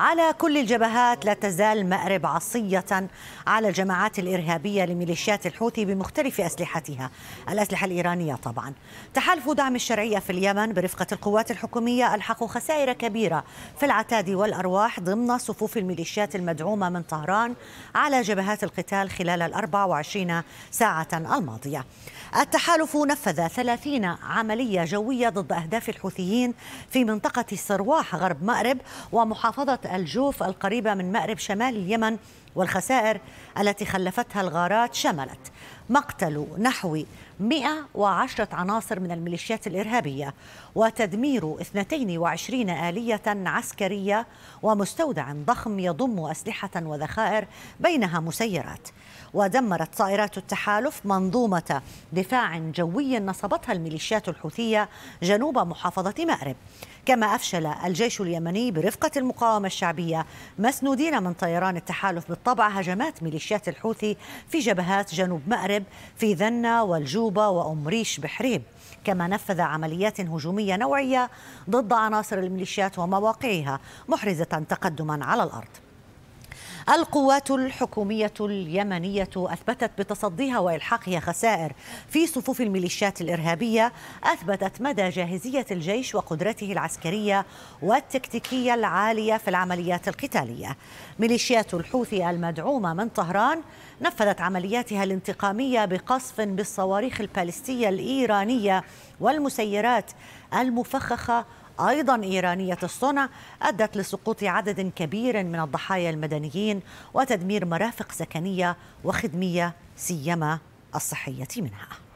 على كل الجبهات لا تزال مأرب عصية على الجماعات الإرهابية لميليشيات الحوثي بمختلف أسلحتها الأسلحة الإيرانية طبعا تحالف دعم الشرعية في اليمن برفقة القوات الحكومية ألحقوا خسائر كبيرة في العتاد والأرواح ضمن صفوف الميليشيات المدعومة من طهران على جبهات القتال خلال ال 24 ساعة الماضية التحالف نفذ 30 عملية جوية ضد أهداف الحوثيين في منطقة السرواح غرب مأرب ومحافظة الجوف القريبة من مأرب شمال اليمن والخسائر التي خلفتها الغارات شملت مقتل نحو 110 عناصر من الميليشيات الإرهابية وتدمير 22 آلية عسكرية ومستودع ضخم يضم أسلحة وذخائر بينها مسيرات ودمرت طائرات التحالف منظومة دفاع جوي نصبتها الميليشيات الحوثية جنوب محافظة مأرب كما أفشل الجيش اليمني برفقة المقاومة الشعبية مسنودين من طيران التحالف بالطبع هجمات ميليشيات الحوثي في جبهات جنوب مأرب في ذنة والجوبة وأم ريش بحريب كما نفذ عمليات هجومية نوعية ضد عناصر الميليشيات ومواقعها محرزة تقدما على الأرض القوات الحكومية اليمنية أثبتت بتصديها وإلحاقها خسائر في صفوف الميليشيات الإرهابية أثبتت مدى جاهزية الجيش وقدرته العسكرية والتكتيكية العالية في العمليات القتالية ميليشيات الحوثي المدعومة من طهران نفذت عملياتها الانتقامية بقصف بالصواريخ البالستية الإيرانية والمسيرات المفخخة أيضا إيرانية الصنع أدت لسقوط عدد كبير من الضحايا المدنيين وتدمير مرافق سكنية وخدمية سيما الصحية منها